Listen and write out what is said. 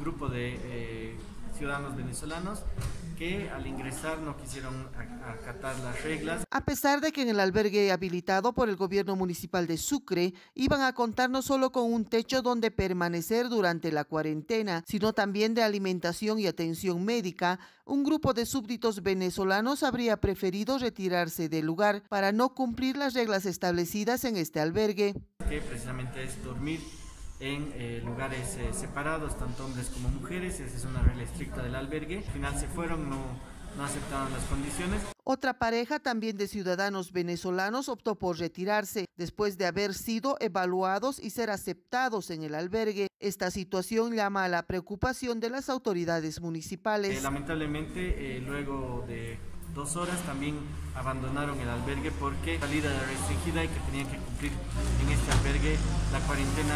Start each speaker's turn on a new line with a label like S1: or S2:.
S1: grupo de eh, ciudadanos venezolanos que al ingresar no quisieron acatar las reglas. A
S2: pesar de que en el albergue habilitado por el gobierno municipal de Sucre iban a contar no solo con un techo donde permanecer durante la cuarentena, sino también de alimentación y atención médica, un grupo de súbditos venezolanos habría preferido retirarse del lugar para no cumplir las reglas establecidas en este albergue.
S1: Que precisamente es dormir en eh, lugares eh, separados, tanto hombres como mujeres. Esa es una regla estricta del albergue. Al final se fueron, no, no aceptaron las condiciones.
S2: Otra pareja, también de ciudadanos venezolanos, optó por retirarse después de haber sido evaluados y ser aceptados en el albergue. Esta situación llama a la preocupación de las autoridades municipales. Eh,
S1: lamentablemente, luego de dos horas también abandonaron el albergue porque salida restringida y que tenían que cumplir en este albergue la cuarentena.